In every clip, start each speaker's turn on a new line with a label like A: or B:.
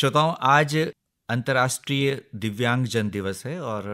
A: श्रोताओं आज अंतर्राष्ट्रीय दिव्यांगजन दिवस है और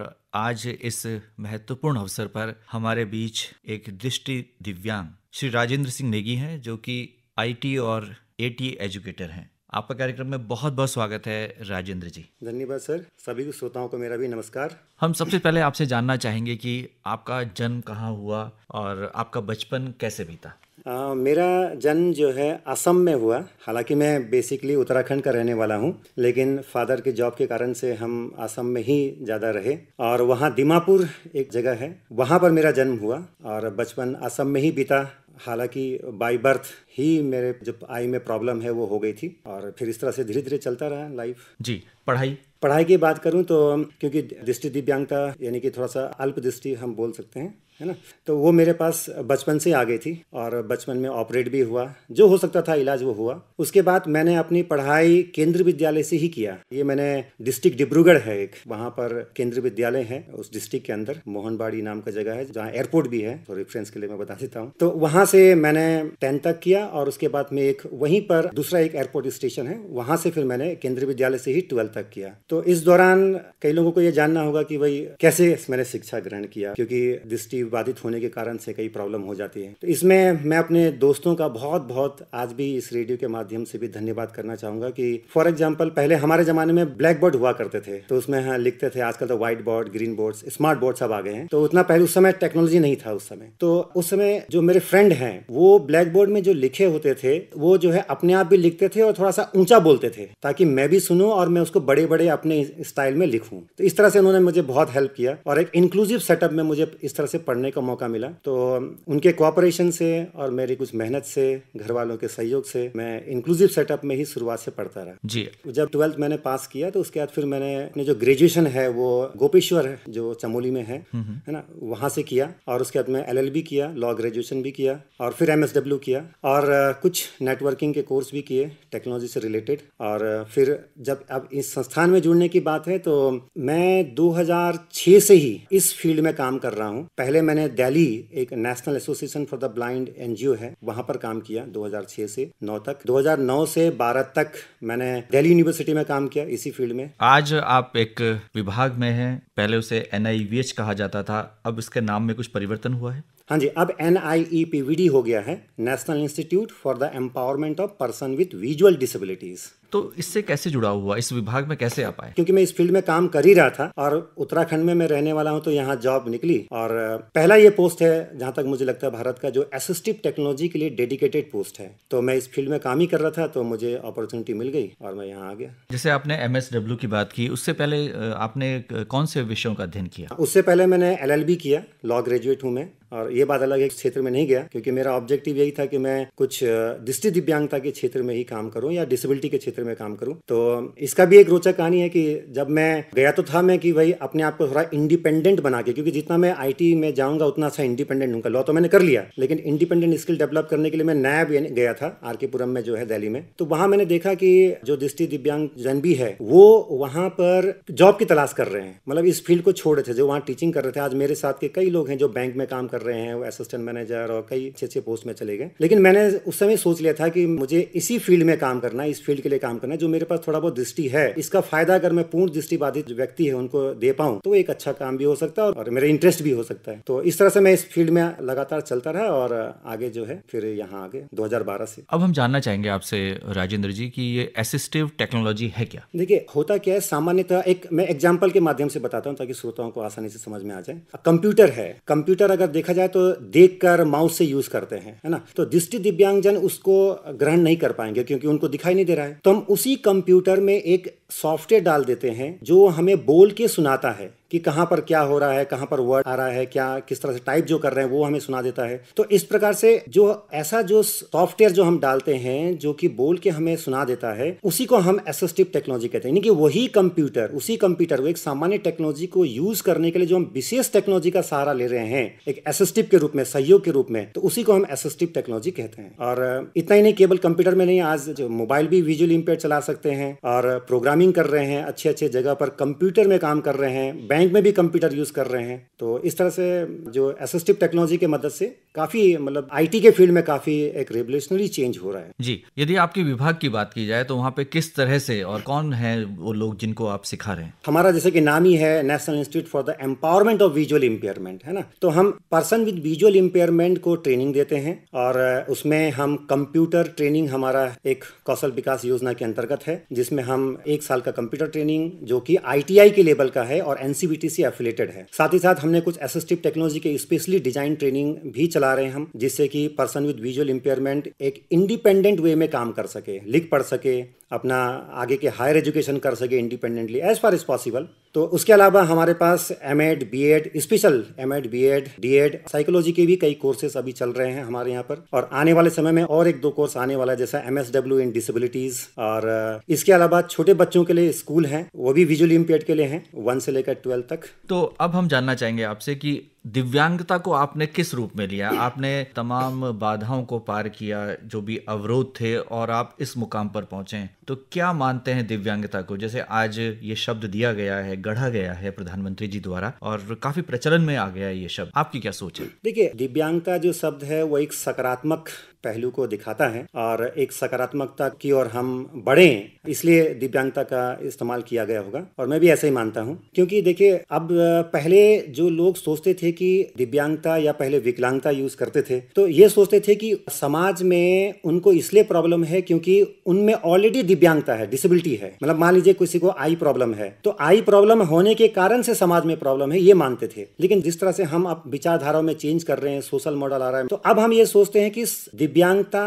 A: आज इस महत्वपूर्ण अवसर पर हमारे बीच एक दृष्टि दिव्यांग श्री राजेंद्र सिंह नेगी हैं जो कि आईटी और एटी एजुकेटर हैं आपका कार्यक्रम में बहुत बहुत स्वागत है राजेंद्र जी
B: धन्यवाद सर सभी श्रोताओं को मेरा भी नमस्कार
A: हम सबसे पहले आपसे जानना चाहेंगे कि आपका जन्म कहाँ हुआ और आपका बचपन कैसे बीता
B: आ, मेरा जन्म जो है असम में हुआ हालांकि मैं बेसिकली उत्तराखंड का रहने वाला हूँ लेकिन फादर के जॉब के कारण से हम असम में ही ज़्यादा रहे और वहाँ दिमापुर एक जगह है वहां पर मेरा जन्म हुआ और बचपन असम में ही बीता हालांकि बाई बर्थ ही मेरे जो आई में प्रॉब्लम है वो हो गई थी और फिर इस तरह से धीरे धीरे चलता रहा लाइफ
A: जी पढ़ाई
B: पढ़ाई की बात करूं तो क्योंकि दृष्टि दिव्यांगता यानी कि थोड़ा सा अल्प दृष्टि हम बोल सकते हैं है ना तो वो मेरे पास बचपन से आ गई थी और बचपन में ऑपरेट भी हुआ जो हो सकता था इलाज वो हुआ उसके बाद मैंने अपनी पढ़ाई केंद्रीय विद्यालय से ही किया ये मैंने डिस्ट्रिक्ट डिब्रूगढ़ है एक वहाँ पर केंद्र विद्यालय है उस डिस्ट्रिक्ट के अंदर मोहनबाड़ी नाम का जगह है जहाँ एयरपोर्ट भी है तो रेफरेंस के लिए मैं बता देता हूँ तो वहाँ से मैंने टेंथ तक किया और उसके बाद में एक वहीं पर दूसरा एक एयरपोर्ट स्टेशन है वहाँ से फिर मैंने केंद्रीय विद्यालय से ही ट्वेल्थ तक किया तो इस दौरान कई लोगों को ये जानना होगा कि भाई कैसे मैंने शिक्षा ग्रहण किया क्योंकि दृष्टि विवादित होने के कारण से कई प्रॉब्लम हो जाती है तो इसमें मैं अपने दोस्तों का बहुत बहुत आज भी इस रेडियो के माध्यम से भी धन्यवाद करना चाहूंगा कि फॉर एग्जाम्पल पहले हमारे ज़माने में ब्लैक बोर्ड हुआ करते थे तो उसमें हाँ लिखते थे आजकल तो white board green board smart board सब आ गए हैं तो उतना पहले उस समय टेक्नोलॉजी नहीं था उस समय तो उस समय जो मेरे फ्रेंड हैं वो ब्लैक बोर्ड में जो लिखे होते थे वो जो है अपने आप भी लिखते थे और थोड़ा सा ऊंचा बोलते थे ताकि मैं भी सुनूं और मैं उसको बड़े बड़े अपने स्टाइल में लिखूं तो इस तरह से उन्होंने मुझे बहुत हेल्प किया और एक इंक्लूसिव सेटअप में मुझे इस तरह से पढ़ पढ़ने का मौका मिला तो उनके कोऑपरेशन से और मेरी कुछ मेहनत से घर वालों के सहयोग से मैं इंक्लूसिव सेटअप में ही शुरुआत से पढ़ता रहा जी जब ट्वेल्थ मैंने पास किया तो उसके बाद फिर मैंने अपने जो ग्रेजुएशन है वो गोपेश्वर जो चमोली में है हम्म, हम्म। है ना वहाँ से किया और उसके बाद मैं एल किया लॉ ग्रेजुएशन भी किया और फिर एम किया और कुछ नेटवर्किंग के कोर्स भी किए टेक्नोलॉजी से रिलेटेड और फिर जब अब इस संस्थान में जुड़ने की बात है तो मैं 2006 से ही इस फील्ड में काम कर रहा हूँ पहले मैंने दिल्ली एक national association for the blind NGO है वहां पर काम किया 2006 से 9 तक 2009 से 12 तक मैंने दिल्ली यूनिवर्सिटी में काम किया इसी फील्ड में
A: आज आप एक विभाग में हैं पहले उसे एनआईवीएच कहा जाता था अब इसके नाम में कुछ परिवर्तन हुआ है
B: हाँ जी अब एन आई ई हो गया है national institute for the empowerment of person with visual disabilities तो इससे कैसे जुड़ा हुआ इस विभाग में कैसे आ पाए क्योंकि मैं इस फील्ड में काम कर ही रहा था और उत्तराखंड में मैं रहने वाला हूँ तो यहाँ जॉब निकली और पहला ये पोस्ट है जहाँ तक मुझे लगता है भारत का जो असिस्टिव टेक्नोलॉजी के लिए डेडिकेटेड पोस्ट है तो मैं इस फील्ड में काम ही कर रहा था तो मुझे अपॉर्चुनिटी मिल गई और मैं यहाँ आ गया
A: जैसे आपने एम की बात की उससे पहले आपने कौन से विषयों का अध्ययन किया
B: उससे पहले मैंने एल किया लॉ ग्रेजुएट हूँ मैं और ये बात अलग है क्षेत्र में नहीं गया क्योंकि मेरा ऑब्जेक्टिव यही था कि मैं कुछ दृष्टि दिव्यांगता के क्षेत्र में ही काम करूँ या डिसेबिलिटी के क्षेत्र में काम करूं तो इसका भी एक रोचक कहानी है कि जब मैं गया तो था मैं कि भाई अपने आप को थोड़ा इंडिपेंडेंट बना के क्योंकि जितना मैं आई में जाऊंगा उतना अच्छा इंडिपेंडेंट हूँ लॉ तो मैंने कर लिया लेकिन इंडिपेंडेंट स्किल डेवलप करने के लिए मैं नया भी गया था आर के पुरम में जो है दिल्ली में तो वहां मैंने देखा कि जो दृष्टि दिव्यांग जन भी है वो वहां पर जॉब की तलाश कर रहे हैं मतलब इस फील्ड को छोड़ रहे थे जो वहां टीचिंग कर रहे थे आज मेरे साथ के कई लोग हैं जो बैंक में काम कर रहे हैं वो असिस्टेंट मैनेजर और कई अच्छे अच्छे पोस्ट में चले गए लेकिन मैंने उस समय सोच लिया था कि मुझे इसी फील्ड में काम करना है इस फील्ड के लिए काम करना है जो मेरे पास थोड़ा बहुत दृष्टि है इसका फायदा अगर मैं पूर्ण दृष्टि बाधित व्यक्ति है उनको दे पाऊँ तो एक अच्छा काम भी हो सकता है और मेरा इंटरेस्ट भी हो सकता है तो इस तरह से मैं इस फील्ड में लगातार चलता रहा और आगे जो है फिर यहाँ आगे दो से
A: अब हम जानना चाहेंगे आपसे राजेंद्र जी की ये असिस्टिव टेक्नोलॉजी है क्या
B: देखिये होता क्या है सामान्यतः एक मैं एग्जाम्पल के माध्यम से बताता हूँ ताकि श्रोताओं को आसानी से समझ में आ जाए कंप्यूटर है कंप्यूटर अगर देख देखा जाए तो देख कर माउथ से यूज करते हैं है ना तो दृष्टि दिव्यांगजन उसको ग्रहण नहीं कर पाएंगे क्योंकि उनको दिखाई नहीं दे रहा है तो हम उसी कंप्यूटर में एक सॉफ्टवेयर डाल देते हैं जो हमें बोल के सुनाता है कि कहाँ पर क्या हो रहा है कहाँ पर वर्ड आ रहा है क्या किस तरह से टाइप जो कर रहे हैं वो हमें सुना देता है तो इस प्रकार से जो ऐसा जो सॉफ्टवेयर जो हम डालते हैं जो कि बोल के हमें सुना देता है उसी को हम एसिस्टिव टेक्नोलॉजी कहते हैं यानी कि वही कंप्यूटर उसी कंप्यूटर को एक सामान्य टेक्नोलॉजी को यूज करने के लिए जो हम विशेष टेक्नोलॉजी का सहारा ले रहे हैं एक एसिस्टिव के रूप में सहयोग के रूप में तो उसी को हम एसिस्टिव टेक्नोलॉजी कहते हैं और इतना ही नहीं केवल कंप्यूटर में नहीं आज जो मोबाइल भी विजुअल इम्पेयर चला सकते हैं और प्रोग्रामिंग कर रहे हैं अच्छे अच्छे जगह पर कंप्यूटर में काम कर रहे हैं बैंक में भी कंप्यूटर यूज़ कर रहे हैं तो इस तरह से जो असिस्टिव टेक्नोलॉजी के मदद से काफी मतलब आईटी के फील्ड में काफी एक रेवोल्यूशनरी चेंज हो रहा है
A: जी यदि आपके विभाग की बात की जाए तो वहाँ पे किस तरह से और
B: कौन है वो लोग जिनको आप सिखा रहे हैं हमारा जैसे कि नाम ही है national institute for the empowerment of visual impairment है ना तो हम पर्सन विद विजुअल इम्पेयरमेंट को ट्रेनिंग देते हैं और उसमें हम कंप्यूटर ट्रेनिंग हमारा एक कौशल विकास योजना के अंतर्गत है जिसमें हम एक साल का कंप्यूटर ट्रेनिंग जो कि आईटीआई के लेवल का है और एनसीबीटी से एफिलेटेड है साथ ही साथ हमने कुछ असिस्टिव टेक्नोलॉजी के स्पेशली डिजाइन ट्रेनिंग भी चला चला रहे हैं हम जिससे कि पर्सन विद विजुअल इंपेयरमेंट एक इंडिपेंडेंट वे में काम कर सके लिख पढ़ सके अपना आगे के हायर एजुकेशन कर सके independently as far as possible तो उसके अलावा हमारे पास M Ed B Ed special M Ed B Ed D Ed psychology के भी कई कोर्सेस अभी चल रहे हैं हमारे यहाँ पर और आने वाले समय में और एक दो कोर्स आने वाला है जैसा M S W in disabilities और इसके अलावा छोटे बच्चों के लिए स्कूल हैं वो भी विजुअली इम्पेयर के लिए हैं वन से लेकर ट्वेल्व तक
A: तो अब हम जानना चाहेंगे आपसे कि दिव्यांगता को आपने किस रूप में लिया आपने तमाम बाधाओं को पार किया जो भी अवरोध थे और आप इस मुकाम पर पहुंचे तो क्या मानते हैं दिव्यांगता को जैसे आज ये शब्द दिया गया है गढ़ा गया है प्रधानमंत्री जी द्वारा और काफी प्रचलन में आ गया है ये शब्द आपकी क्या सोच है
B: देखिए दिव्यांगता जो शब्द है वो एक सकारात्मक पहलू को दिखाता है और एक सकारात्मकता की ओर हम बढ़े इसलिए दिव्यांगता का इस्तेमाल किया गया होगा और मैं भी ऐसा ही मानता हूँ क्योंकि देखिए अब पहले जो लोग सोचते थे कि दिव्यांगता या पहले विकलांगता यूज करते थे तो ये सोचते थे कि समाज में उनको इसलिए प्रॉब्लम है क्योंकि उनमें ऑलरेडी दिव्यांगता है डिसेबिलिटी है मतलब मान लीजिए किसी को आई प्रॉब्लम है तो आई प्रॉब्लम प्रॉब्लम होने के कारण से समाज में प्रॉब्लम है ये मानते थे लेकिन जिस तरह से हम अब विचारधाराओं में चेंज कर रहे हैं सोशल मॉडल आ रहा है तो अब हम ये सोचते हैं कि दिव्यांगता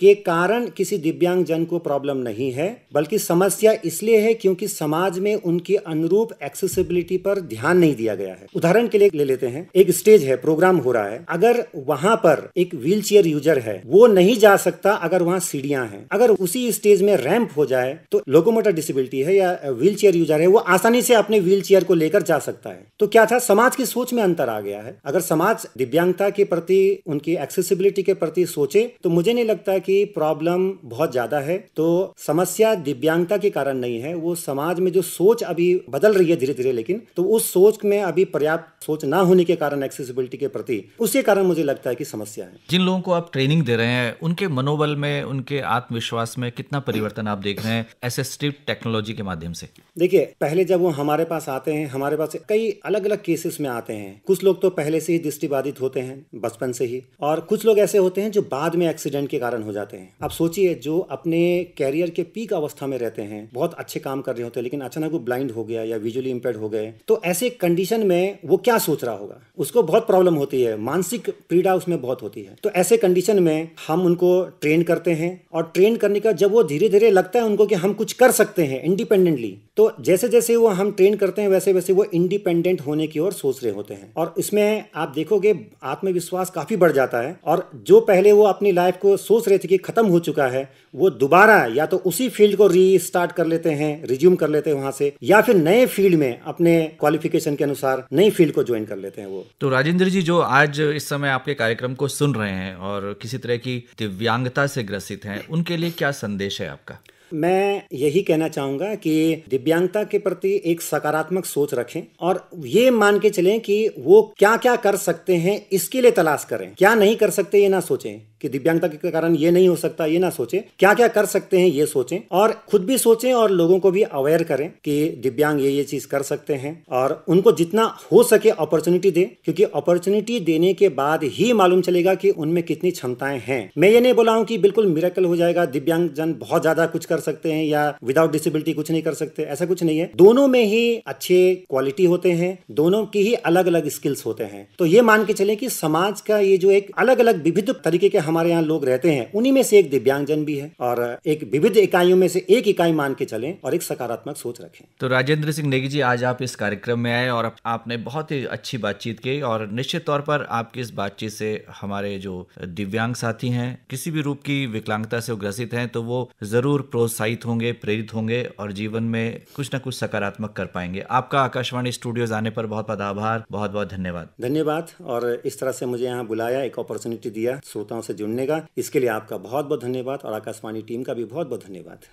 B: के कारण किसी दिव्यांग जन को प्रॉब्लम नहीं है बल्कि समस्या इसलिए है क्योंकि समाज में उनके अनुरूप एक्सेसिबिलिटी पर ध्यान नहीं दिया गया है उदाहरण के लिए ले लेते हैं एक स्टेज है प्रोग्राम हो रहा है अगर वहां पर एक व्हील यूजर है वो नहीं जा सकता अगर वहां सीढ़ियां हैं अगर उसी स्टेज में रैंप हो जाए तो लोकोमोटर डिसेबिलिटी है या व्हील यूजर है वो आसानी से अपने व्हील को लेकर जा सकता है तो क्या था समाज की सोच में अंतर आ गया है अगर समाज दिव्यांगता के प्रति उनकी एक्सेसिबिलिटी के प्रति सोचे तो मुझे नहीं लगता कि की प्रॉब्लम बहुत ज्यादा है तो समस्या दिव्यांगता के कारण नहीं है वो समाज में जो सोच अभी बदल रही है धीरे धीरे लेकिन तो उस सोच में अभी पर्याप्त सोच ना होने के कारण एक्सेसिबिलिटी के प्रति उसके कारण मुझे लगता है कि समस्या है
A: जिन लोगों को आप ट्रेनिंग दे रहे हैं उनके मनोबल में उनके आत्मविश्वास में कितना परिवर्तन आप देख रहे हैं असिस्टिव टेक्नोलॉजी के माध्यम से
B: देखिए पहले जब वो हमारे पास आते हैं हमारे पास कई अलग अलग केसेस में आते हैं कुछ लोग तो पहले से ही दृष्टिबाधित होते हैं बचपन से ही और कुछ लोग ऐसे होते हैं जो बाद में एक्सीडेंट के कारण हो जाते हैं आप सोचिए जो अपने कैरियर के पीक अवस्था में रहते हैं बहुत अच्छे काम कर रहे होते हैं लेकिन अचानक वो ब्लाइंड हो गया या विजुअली इम्पेयर हो गए तो ऐसे कंडीशन में वो क्या सोच रहा होगा उसको बहुत प्रॉब्लम होती है मानसिक पीड़ा उसमें बहुत होती है तो ऐसे कंडीशन में हम उनको ट्रेन करते हैं और ट्रेन करने का जब वो धीरे धीरे लगता है उनको कि हम कुछ कर सकते हैं इंडिपेंडेंटली तो जैसे जैसे वो हम ट्रेन करते हैं वैसे वैसे वो इंडिपेंडेंट होने की ओर सोच रहे होते हैं और इसमें आप देखोगे आत्मविश्वास काफी बढ़ जाता है और जो पहले वो अपनी लाइफ को सोच रहे थे कि ख़त्म हो चुका है वो दोबारा या तो उसी फील्ड को रीस्टार्ट कर लेते हैं रिज्यूम कर लेते हैं वहां से या फिर नए फील्ड में अपने क्वालिफिकेशन के अनुसार नई फील्ड को ज्वाइन कर लेते हैं वो
A: तो राजेंद्र जी जो आज इस समय आपके कार्यक्रम को सुन रहे हैं और किसी तरह की दिव्यांगता से ग्रसित हैं उनके लिए क्या संदेश है आपका
B: मैं यही कहना चाहूँगा कि दिव्यांगता के प्रति एक सकारात्मक सोच रखें और ये मान के चलें कि वो क्या क्या कर सकते हैं इसके लिए तलाश करें क्या नहीं कर सकते ये ना सोचें कि दिव्यांगता के कारण ये नहीं हो सकता ये ना सोचें क्या क्या कर सकते हैं ये सोचें और खुद भी सोचें और लोगों को भी अवेयर करें कि दिव्यांग ये ये चीज़ कर सकते हैं और उनको जितना हो सके अपॉर्चुनिटी दें क्योंकि अपॉर्चुनिटी देने के बाद ही मालूम चलेगा कि उनमें कितनी क्षमताएं हैं मैं ये नहीं बोला हूँ कि बिल्कुल मिराकल हो जाएगा दिव्यांग जन बहुत ज़्यादा कुछ कर सकते हैं या विदाउट डिसेबिलिटी कुछ नहीं कर सकते ऐसा कुछ नहीं है दोनों में ही अच्छे क्वालिटी होते हैं दोनों की ही अलग अलग स्किल्स होते हैं तो ये मान के चले कि समाज का ये जो एक अलग अलग विभिन्न तरीके के हम हमारे यहाँ लोग रहते हैं उन्हीं में से एक दिव्यांगजन भी है और एक विविध इकाइयों में से एक इकाई मान के चले और एक सकारात्मक सोच रखें
A: तो राजेंद्र सिंह नेगी जी आज आप इस कार्यक्रम में आए और आपने बहुत ही अच्छी बातचीत की और निश्चित तौर पर आपकी इस बातचीत से हमारे जो दिव्यांग साथी हैं किसी भी रूप की विकलांगता से ग्रसित हैं तो वो जरूर प्रोत्साहित होंगे प्रेरित होंगे और जीवन में कुछ ना कुछ सकारात्मक कर पाएंगे आपका आकाशवाणी स्टूडियो आने पर बहुत बहुत आभार बहुत बहुत धन्यवाद
B: धन्यवाद और इस तरह से मुझे यहाँ बुलाया एक अपॉर्चुनिटी दिया श्रोताओं से जुड़ने का इसके लिए आपका बहुत बहुत धन्यवाद और आकाशवाणी टीम का भी बहुत बहुत धन्यवाद